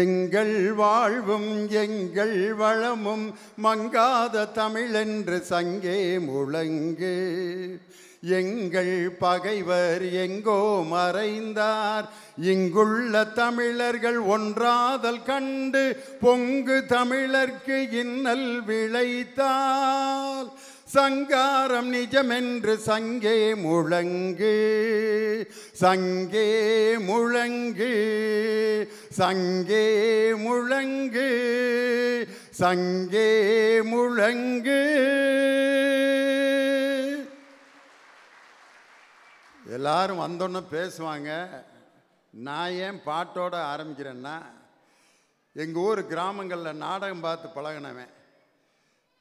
எங்கள் வாழ்வும் எங்கள் வளமும் மங்காத தமிழென்று சங்கே முழங்கு எங்கள் பகைவர் எங்கோ மறைந்தார் இங்குள்ள தமிழர்கள் ஒன்றாதல் கண்டு பொங்கு தமிழர்க்கு இன்னல் விளைத்தால் சங்காரம் நிஜமென்று சங்கே முழங்கு சங்கே முழங்கு சங்கே முழங்கு சங்கே முழங்கு எல்லாரும் வந்தோன்னு பேசுவாங்க நான் ஏன் பாட்டோட ஆரம்பிக்கிறேன்னா எங்கள் ஊர் கிராமங்களில் நாடகம் பார்த்து பழகினவன்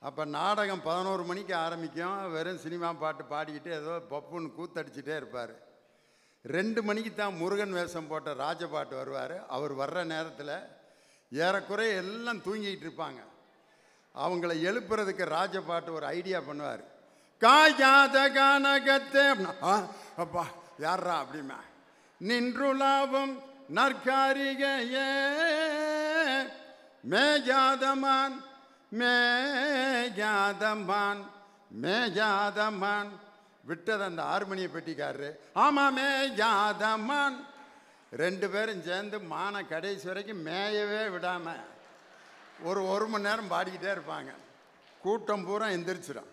அப்போ நாடகம் பதினோரு மணிக்கு ஆரம்பிக்கும் வெறும் சினிமா பாட்டு பாடிக்கிட்டு ஏதோ பப்புன்னு கூத்தடிச்சிட்டே இருப்பார் ரெண்டு மணிக்கு தான் முருகன் வேஷம் போட்ட ராஜபாட்டு வருவார் அவர் வர்ற நேரத்தில் ஏறக்குறைய எல்லாம் தூங்கிக்கிட்டு இருப்பாங்க அவங்கள எழுப்புறதுக்கு ராஜபாட்டு ஒரு ஐடியா பண்ணுவார் காயாத கானகத்தே அப்பா யாரா அப்படிமா நின்று லாபம் மே ஜாதமான் மே ஜாதமான் விட்டது அந்த ஆர்மணிய பெட்டிக்காரரு ஆமாமே யாதமான் ரெண்டு பேரும் சேர்ந்து மான கடைசி வரைக்கும் மேயவே விடாமல் ஒரு ஒரு மணி நேரம் பாடிக்கிட்டே இருப்பாங்க கூட்டம் பூரா எந்திரிச்சிடும்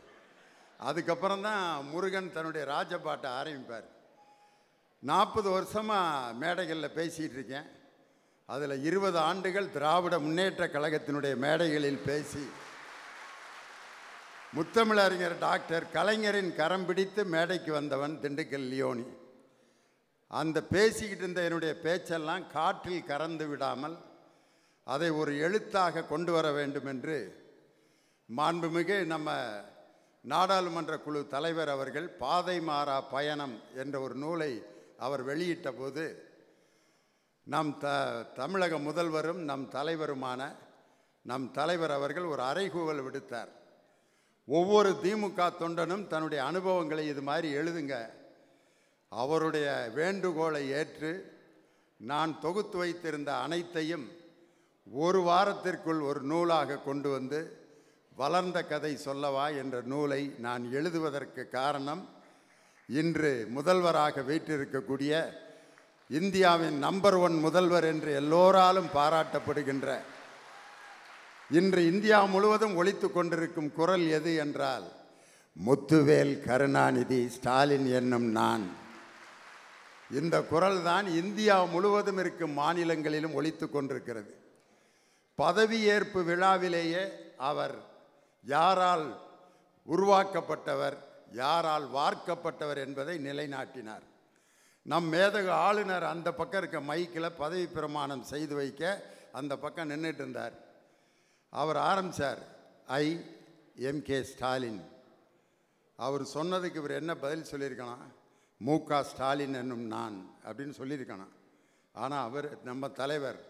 அதுக்கப்புறம் தான் முருகன் தன்னுடைய ராஜபாட்டை ஆரம்பிப்பார் நாற்பது வருஷமாக மேடைகளில் பேசிகிட்டு இருக்கேன் அதில் இருபது ஆண்டுகள் திராவிட முன்னேற்ற கழகத்தினுடைய மேடைகளில் பேசி முத்தமிழறிஞர் டாக்டர் கலைஞரின் கரம் பிடித்து மேடைக்கு வந்தவன் திண்டுக்கல் லியோனி அந்த பேசிக்கிட்டு இருந்த என்னுடைய பேச்செல்லாம் காற்றில் கறந்து விடாமல் அதை ஒரு எழுத்தாக கொண்டு வர வேண்டும் என்று மாண்புமிகு நம்ம நாடாளுமன்ற குழு தலைவர் அவர்கள் பாதை மாறா பயணம் என்ற ஒரு நூலை அவர் வெளியிட்ட போது நம் த தமிழக முதல்வரும் நம் தலைவருமான நம் தலைவர் அவர்கள் ஒரு அறைகூவல் விடுத்தார் ஒவ்வொரு திமுக தொண்டனும் தன்னுடைய அனுபவங்களை இது மாதிரி எழுதுங்க அவருடைய வேண்டுகோளை ஏற்று நான் தொகுத்து வைத்திருந்த அனைத்தையும் ஒரு வாரத்திற்குள் ஒரு நூலாக கொண்டு வந்து வளர்ந்த கதை சொல்லவா என்ற நூலை நான் எழுதுவதற்கு காரணம் இன்று முதல்வராக வீற்றிருக்கக்கூடிய இந்தியாவின் நம்பர் ஒன் முதல்வர் என்று எல்லோராலும் பாராட்டப்படுகின்ற இன்று இந்தியா முழுவதும் ஒழித்து கொண்டிருக்கும் குரல் எது என்றால் முத்துவேல் கருணாநிதி ஸ்டாலின் என்னும் நான் இந்த குரல் தான் இந்தியா முழுவதும் இருக்கும் மாநிலங்களிலும் ஒழித்து கொண்டிருக்கிறது பதவியேற்பு விழாவிலேயே அவர் யாரால் உருவாக்கப்பட்டவர் யாரால் வார்க்கப்பட்டவர் என்பதை நிலைநாட்டினார் நம் மேதக ஆளுநர் அந்த பக்கம் இருக்க மைக்கில் பதவி பிரமாணம் செய்து வைக்க அந்த பக்கம் நின்றுட்டு இருந்தார் அவர் ஆரம்பித்தார் ஐ எம் கே ஸ்டாலின் அவர் சொன்னதுக்கு இவர் என்ன பதில் சொல்லியிருக்கணும் மு க ஸ்டாலின் என்னும் நான் அப்படின்னு சொல்லியிருக்கணும் ஆனால் அவர் நம்ம தலைவர்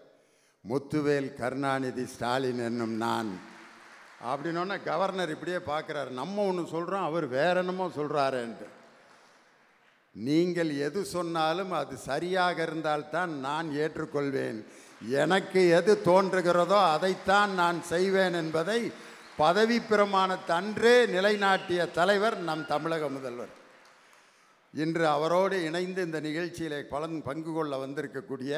முத்துவேல் கருணாநிதி ஸ்டாலின் என்னும் நான் அப்படின்னோடனே கவர்னர் இப்படியே பார்க்குறாரு நம்ம ஒன்று சொல்கிறோம் அவர் வேற என்னமோ சொல்கிறாருன்ட்டு நீங்கள் எது சொன்னாலும் அது சரியாக இருந்தால்தான் நான் ஏற்றுக்கொள்வேன் எனக்கு எது தோன்றுகிறதோ அதைத்தான் நான் செய்வேன் என்பதை பதவி பிரமாணத்தன்றே நிலைநாட்டிய தலைவர் நம் தமிழக முதல்வர் இன்று அவரோடு இணைந்து இந்த நிகழ்ச்சியில் பலன் பங்கு கொள்ள வந்திருக்கக்கூடிய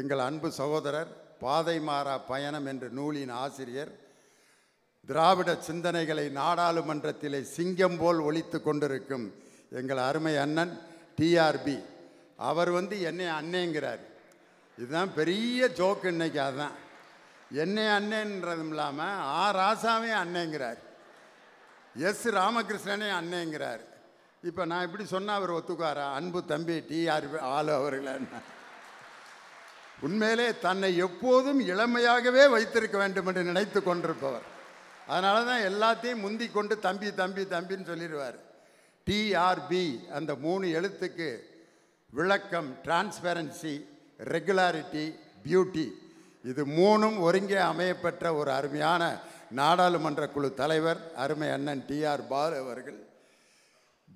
எங்கள் அன்பு சகோதரர் பாதை மாறா பயணம் என்ற நூலின் ஆசிரியர் திராவிட சிந்தனைகளை நாடாளுமன்றத்திலே சிங்கம் போல் ஒழித்து கொண்டிருக்கும் எங்கள் அருமை அண்ணன் டிஆர்பி அவர் வந்து என்னை அண்ணேங்கிறார் இதுதான் பெரிய ஜோக்கு இன்னைக்கு அதுதான் என்னை அண்ணன்றதும் இல்லாமல் ஆ ராசாவே அண்ணேங்கிறார் எஸ் ராமகிருஷ்ணனே அண்ணேங்கிறார் இப்போ நான் இப்படி சொன்னால் அவர் ஒத்துக்காரா அன்பு தம்பி ஆர் ஆளு அவர்களான்னு உண்மையிலே தன்னை எப்போதும் இளமையாகவே வைத்திருக்க வேண்டும் என்று நினைத்து கொண்டிருப்பவர் அதனால தான் எல்லாத்தையும் முந்தி கொண்டு தம்பி தம்பி தம்பின்னு சொல்லிடுவார் டிஆர்பி அந்த மூணு எழுத்துக்கு விளக்கம் டிரான்ஸ்பரன்சி ரெகுலாரிட்டி பியூட்டி இது மூணும் ஒருங்கே அமையப்பெற்ற ஒரு அருமையான நாடாளுமன்ற குழு தலைவர் அருமை அண்ணன் டிஆர் பாலு அவர்கள்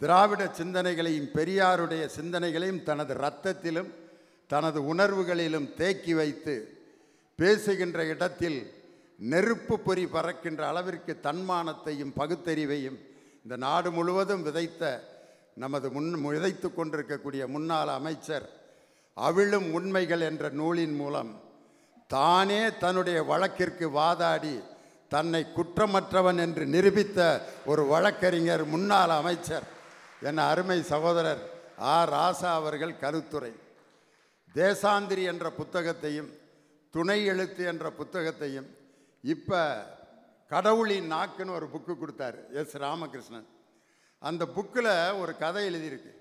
திராவிட சிந்தனைகளையும் பெரியாருடைய சிந்தனைகளையும் தனது இரத்தத்திலும் தனது உணர்வுகளிலும் தேக்கி வைத்து பேசுகின்ற இடத்தில் நெருப்பு பொறி பறக்கின்ற அளவிற்கு தன்மானத்தையும் பகுத்தறிவையும் இந்த நாடு முழுவதும் விதைத்த நமது முன் விதைத்து கொண்டிருக்கக்கூடிய முன்னாள் அமைச்சர் அவிழும் உண்மைகள் என்ற நூலின் மூலம் தானே தன்னுடைய வழக்கிற்கு வாதாடி தன்னை குற்றமற்றவன் என்று நிரூபித்த ஒரு வழக்கறிஞர் முன்னாள் அமைச்சர் என் அருமை சகோதரர் ஆ ராசா அவர்கள் கருத்துரை தேசாந்திரி என்ற புத்தகத்தையும் துணை எழுத்து என்ற புத்தகத்தையும் இப்போ கடவுளின் நாக்குன்னு ஒரு புக்கு கொடுத்தார் எஸ் ராமகிருஷ்ணன் அந்த புக்கில் ஒரு கதை எழுதியிருக்கு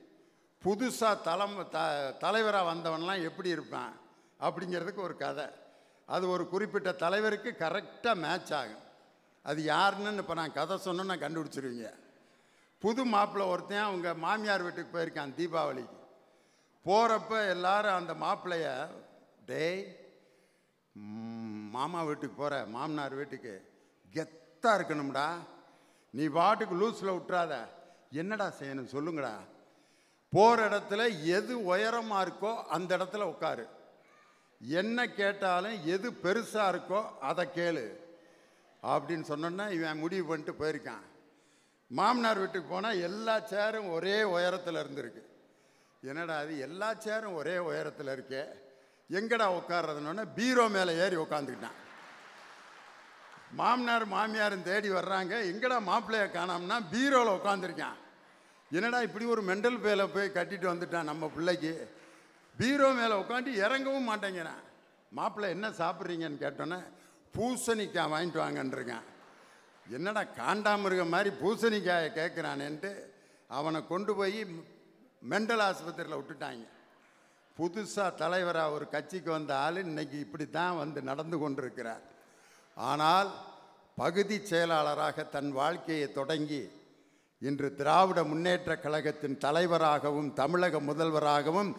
புதுசாக தலம் த தலைவராக வந்தவன்லாம் எப்படி இருப்பான் அப்படிங்கிறதுக்கு ஒரு கதை அது ஒரு குறிப்பிட்ட தலைவருக்கு கரெக்டாக மேட்ச் ஆகும் அது யாருன்னு இப்போ நான் கதை சொன்னோன்னு கண்டுபிடிச்சிருவீங்க புது மாப்பிள்ளை ஒருத்தன் அவங்க மாமியார் வீட்டுக்கு போயிருக்கான் தீபாவளிக்கு போகிறப்ப எல்லாரும் அந்த மாப்பிள்ளைய டேய் மாமா வீட்டுக்கு போகிற மாமனார் வீட்டுக்கு கெத்தாக இருக்கணும்டா நீ பாட்டுக்கு லூஸில் விட்டுறாத என்னடா செய்யணும் சொல்லுங்கடா போகிற இடத்துல எது உயரமாக இருக்கோ அந்த இடத்துல உட்காரு என்ன கேட்டாலும் எது பெருசாக இருக்கோ அதை கேளு அப்படின்னு சொன்னோன்னா இவன் முடிவு பண்ணிட்டு போயிருக்கான் மாமனார் வீட்டுக்கு போனால் எல்லா சேரும் ஒரே உயரத்தில் இருந்திருக்கு என்னடா அது எல்லா சேரும் ஒரே உயரத்தில் இருக்கே எங்கடா உட்காடுறதுன்னு பீரோ மேலே ஏறி உட்காந்துக்கிட்டான் மாமனார் மாமியாரும் தேடி வர்றாங்க எங்கடா மாப்பிள்ளையை காணோம்னா பீரோவில் உட்காந்துருக்கான் என்னடா இப்படி ஒரு மெண்டல் பேலை போய் கட்டிட்டு வந்துட்டான் நம்ம பிள்ளைக்கு பீரோ மேலே உட்காந்து இறங்கவும் மாட்டேங்கிறான் மாப்பிள்ளை என்ன சாப்பிட்றீங்கன்னு கேட்டோன்னே பூசணிக்காய் வாங்கிட்டு வாங்கன்றிருக்கேன் என்னடா காண்டாமிருகம் மாதிரி பூசணிக்காயை கேட்குறானேன்ட்டு அவனை கொண்டு போய் மெண்டல் ஆஸ்பத்திரியில் விட்டுட்டாங்க புதுசாக தலைவராக ஒரு கட்சிக்கு வந்த ஆள் இன்றைக்கி இப்படி தான் வந்து நடந்து கொண்டிருக்கிறார் ஆனால் பகுதி செயலாளராக தன் வாழ்க்கையை தொடங்கி இன்று திராவிட முன்னேற்ற கழகத்தின் தலைவராகவும் தமிழக முதல்வராகவும்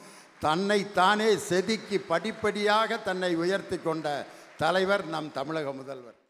தன்னைத்தானே செதுக்கி படிப்படியாக தன்னை உயர்த்தி கொண்ட தலைவர் நம் தமிழக முதல்வர்